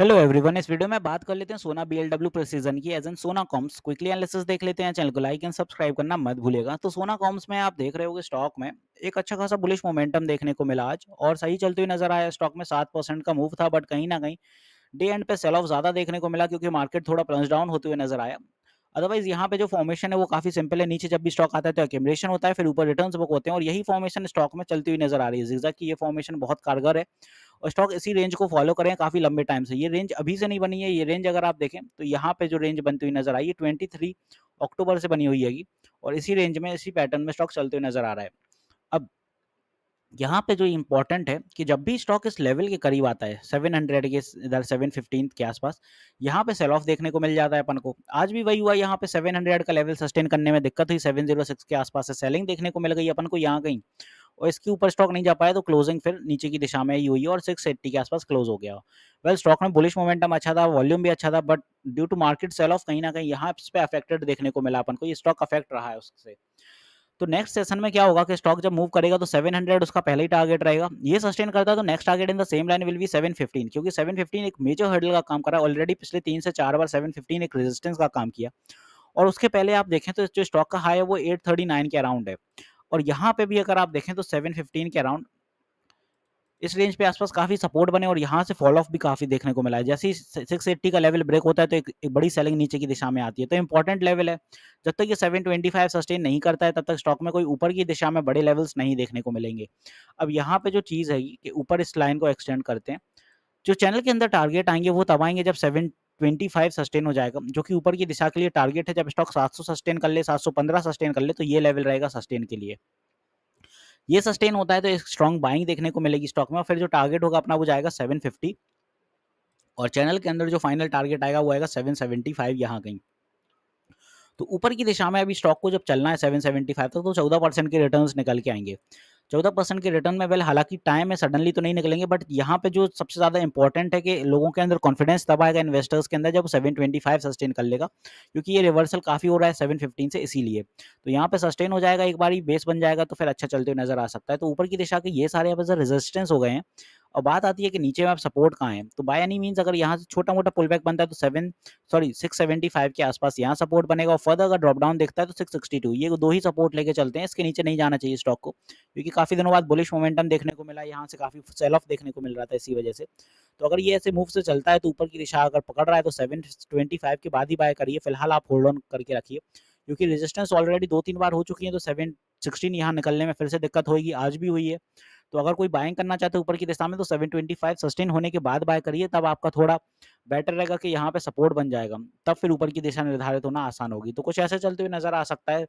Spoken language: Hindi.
हेलो एवरीवन इस वीडियो में बात कर लेते हैं सोना बी डब्ल्यू प्रोसीजन की as in Sona coms quickly analysis देख लेते हैं चैनल को लाइक एंड सब्सक्राइब करना मत भूलेगा तो सोना कॉम्स में आप देख रहे हो स्टॉक में एक अच्छा खासा बुलिश मोमेंटम देखने को मिला आज और सही चलते हुए नजर आया स्टॉक में सात परसेंट का मूव था बट कहीं ना कहीं डे एंड पे सेल ऑफ ज्यादा देखने को मिला क्योंकि मार्केट थोड़ा प्लस डाउन होते हुए नजर आया अदरवाइज यहाँ पे जो फॉर्मेशन है वो काफी सिंपल है नीचे जब भी स्टॉक आता है तो एक्यूमलेशन होता है फिर ऊपर रिटर्न बुक होते हैं और यही फॉर्मेशन स्टॉक में चलती हुई नजर आ रही है जिक्जा की ये फॉर्मेशन बहुत कारगर है और स्टॉक इसी रेंज को फॉलो करें काफी लंबे टाइम से ये रेंज अभी से नहीं बनी है ये रेंज अगर आप देखें तो यहाँ पे जो रेंज बनती हुई नजर आई है ट्वेंटी अक्टूबर से बनी हुई है और इसी रेंज में इसी पैटर्न में स्टॉक चलते हुए नजर आ रहा है अब यहाँ पे जो इम्पोर्टेंट है कि जब भी स्टॉक इस लेवल के करीब आता है 700 के इधर 715 के आसपास यहाँ पे सेल ऑफ देखने को मिल जाता है अपन को आज भी वही हुआ यहाँ पे 700 का लेवल सस्टेन करने में दिक्कत हुई 706 के आसपास से सेलिंग देखने को मिल गई अपन को यहाँ कहीं और इसके ऊपर स्टॉक नहीं जा पाया तो क्लोजिंग फिर नीचे की दिशा में ही हुई और सिक्स एट्टी के आसपास क्लोज हो गया वेल स्टॉक में बुलिश मोमेंटम अच्छा था वॉल्यूम भी अच्छा था but due to market sell off कहीं ना कहीं यहाँ पे अफेक्टेड देखने को मिला अपन को ये स्टॉक अफेक्ट रहा है उससे तो नेक्स्ट सेशन में क्या होगा कि स्टॉक जब मूव करेगा तो 700 उसका पहले ही टारगेट रहेगा ये सस्टेन करता है तो next target in the same line will be 715 क्योंकि 715 एक मेजर हर्डल का काम करा ऑलरेडी पिछले तीन से चार बार 715 एक रेजिस्टेंस का काम किया और उसके पहले आप देखें तो जो स्टॉक का हाई है वो एट के अराउंड है और यहाँ पे भी अगर आप देखें तो सेवन के अराउंड इस रेंज पे आसपास काफी सपोर्ट बने और यहाँ से फॉल ऑफ भी काफी देखने को मिला है जैसे ही सिक्स एट्टी का लेवल ब्रेक होता है तो एक, एक बड़ी सेलिंग नीचे की दिशा में आती है तो इंपॉर्टेंट लेवल है जब तक ये सेवन ट्वेंटी फाइव सस्टेन नहीं करता है तब तक स्टॉक में कोई ऊपर की दिशा में बड़े लेवल्स नहीं देखने को मिलेंगे अब यहाँ पे जो चीज़ है कि ऊपर इस लाइन को एक्सटेंड करते हैं जो चैनल के अंदर टारगेट आएंगे वो तब आएंगे जब सेवन ट्वेंटी फाइव सस्टेन हो जाएगा जो कि ऊपर की दिशा के लिए टारगेट है जब स्टॉक सात सौ सस्टेन कर ले सात सौ पंद्रह सस्टेन कर ले तो ये लेवल रहेगा सस्टेन के लिए ये सस्टेन होता है तो एक स्ट्रॉन्ग बाइंग देखने को मिलेगी स्टॉक में और फिर जो टारगेट होगा अपना वो जाएगा सेवन फिफ्टी और चैनल के अंदर जो फाइनल टारगेट आएगा वो आएगा सेवन सेवेंटी फाइव यहाँ कहीं तो ऊपर की दिशा में अभी स्टॉक को जब चलना है सेवन सेवेंटी फाइव तक तो चौदह परसेंट के रिटर्न निकल के आएंगे चौदह परसेंट के रिटर्न में वेल हालांकि टाइम में सडनली तो नहीं निकलेंगे बट यहाँ पे जो सबसे ज्यादा इंपॉर्टेंट है कि लोगों के अंदर कॉन्फिडेंस तब आएगा इन्वेस्टर्स के अंदर जब सेवन ट्वेंटी फाइव सस्टेन कर लेगा क्योंकि ये रिवर्सल काफी हो रहा है सेवन फिफ्टीन से इसीलिए तो यहाँ पे सस्टेन हो जाएगा एक बार बेस बन जाएगा तो फिर अच्छा चलते हुए नजर आ सकता है तो ऊपर की दिशा के ये सारे अब रेजिस्टेंस हो गए हैं और बात आती है कि नीचे में आप सपोर्ट कहाँ है तो बाय एनी मीन्स अगर यहाँ से छोटा मोटा पुल बैक बनता है तो seven sorry six seventy five के आसपास यहाँ सपोर्ट बनेगा और फर्दर अगर ड्रॉप डाउन देखता है तो सिक्स सिक्सटी टू ये दो ही सपोर्ट लेके चलते हैं इसके नीचे नहीं जाना चाहिए स्टॉक को क्योंकि काफी दिनों बाद बुलिश मोमेंटम देखने को मिला यहाँ से काफी सेल ऑफ देखने को मिल रहा था इसी वजह से तो अगर ये ऐसे मूव से चलता है तो ऊपर की दिशा अगर पकड़ रहा है तो सेवन ट्वेंटी फाइव के बाद ही बाय करिए फिलहाल आप होल्ड ऑन करके रखिए क्योंकि रेजिस्टेंस ऑलरेडी दो तीन बार हो चुकी है तो सेवन सिक्सटीन यहाँ निकलने में फिर से दिक्कत होगी आज भी हुई है तो अगर कोई बाइंग करना चाहते हो ऊपर की दिशा में तो 725 सस्टेन होने के बाद बाय करिए तब आपका थोड़ा बेटर रहेगा कि यहाँ पे सपोर्ट बन जाएगा तब फिर ऊपर की दिशा निर्धारित होना आसान होगी तो कुछ ऐसे चलते हुए नजर आ सकता है